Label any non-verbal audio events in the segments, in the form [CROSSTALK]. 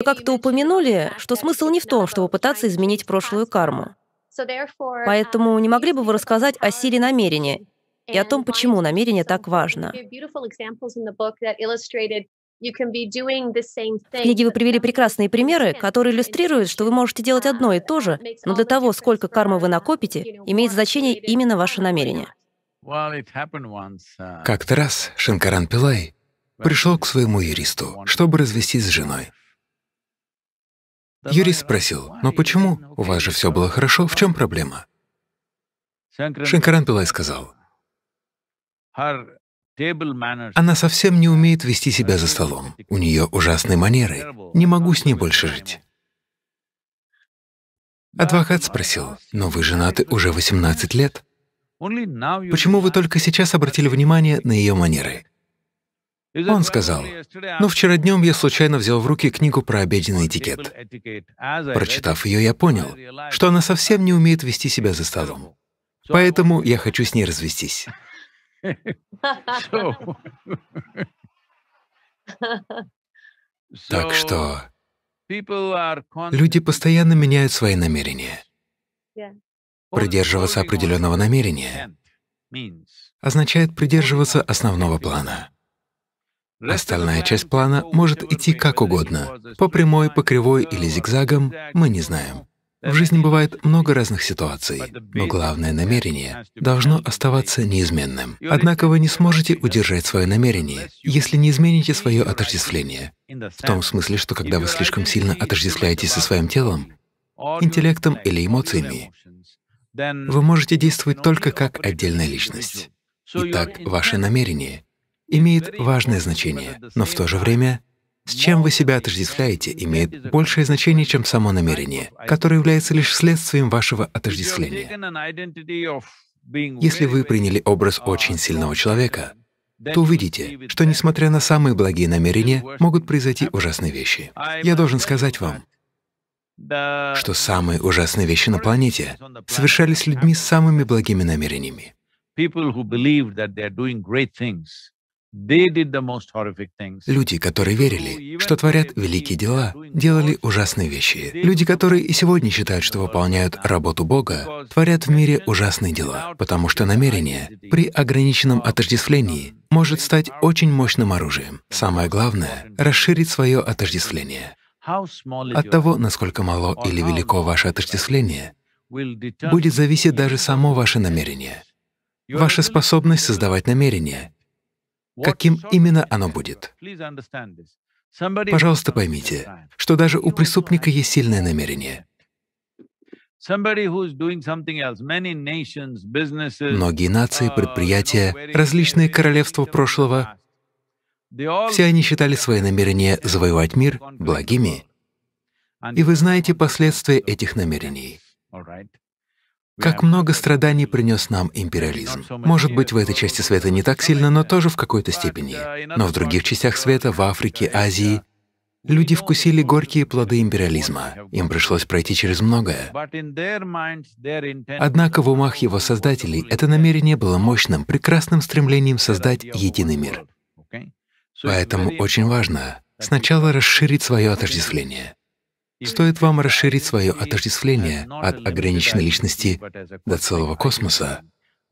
Вы как-то упомянули, что смысл не в том, чтобы пытаться изменить прошлую карму. Поэтому не могли бы вы рассказать о силе намерения и о том, почему намерение так важно? В книге вы привели прекрасные примеры, которые иллюстрируют, что вы можете делать одно и то же, но для того, сколько кармы вы накопите, имеет значение именно ваше намерение. Uh, как-то раз Шинкаран Пилай пришел к своему юристу, чтобы развестись с женой. Юрий спросил, «Но почему? У вас же все было хорошо, в чем проблема?» Шанкаран Пилай сказал, «Она совсем не умеет вести себя за столом. У нее ужасные манеры. Не могу с ней больше жить». Адвокат спросил, «Но вы женаты уже 18 лет. Почему вы только сейчас обратили внимание на ее манеры?» Он сказал, «Ну, вчера днем я случайно взял в руки книгу про обеденный этикет. Прочитав ее, я понял, что она совсем не умеет вести себя за столом. Поэтому я хочу с ней развестись». [LAUGHS] Так что люди постоянно меняют свои намерения. Придерживаться определенного намерения означает придерживаться основного плана. Остальная часть плана может идти как угодно. По прямой, по кривой или зигзагом, мы не знаем. В жизни бывает много разных ситуаций, но главное намерение должно оставаться неизменным. Однако вы не сможете удержать свое намерение, если не измените свое отождествление. В том смысле, что когда вы слишком сильно отождествляетесь со своим телом, интеллектом или эмоциями, вы можете действовать только как отдельная личность. Итак, ваше намерение — имеет важное значение, но в то же время с чем вы себя отождествляете, имеет большее значение, чем само намерение, которое является лишь следствием вашего отождествления. Если вы приняли образ очень сильного человека, то увидите, что, несмотря на самые благие намерения, могут произойти ужасные вещи. Я должен сказать вам, что самые ужасные вещи на планете совершались людьми с самыми благими намерениями. Люди, которые верили, что творят великие дела, делали ужасные вещи. Люди, которые и сегодня считают, что выполняют работу Бога, творят в мире ужасные дела, потому что намерение при ограниченном отождествлении может стать очень мощным оружием. Самое главное — расширить свое отождествление. От того, насколько мало или велико ваше отождествление, будет зависеть даже само ваше намерение. Ваша способность создавать намерения каким именно оно будет. Пожалуйста, поймите, что даже у преступника есть сильное намерение. Многие нации, uh, предприятия, различные королевства прошлого — все они считали свои намерения завоевать мир благими, и вы знаете последствия этих намерений — как много страданий принес нам империализм. Может быть, в этой части света не так сильно, но тоже в какой-то степени. Но в других частях света, в Африке, Азии, люди вкусили горькие плоды империализма. Им пришлось пройти через многое. Однако в умах его создателей это намерение было мощным, прекрасным стремлением создать единый мир. Поэтому очень важно сначала расширить свое отождествление. Стоит вам расширить свое отождествление от ограниченной личности до целого космоса,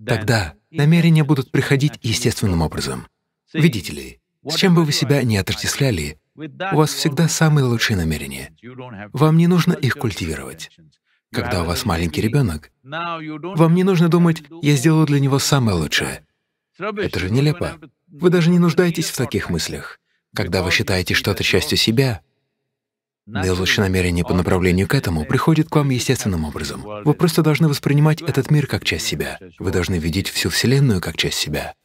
тогда намерения будут приходить естественным образом. Видите ли, с чем бы вы себя не отождествляли, у вас всегда самые лучшие намерения. Вам не нужно их культивировать. Когда у вас маленький ребенок, вам не нужно думать, я сделаю для него самое лучшее. Это же нелепо. Вы даже не нуждаетесь в таких мыслях. Когда вы считаете что-то частью себя, Наилучшие намерение по направлению к этому приходит к вам естественным образом. Вы просто должны воспринимать этот мир как часть себя. Вы должны видеть всю Вселенную как часть себя.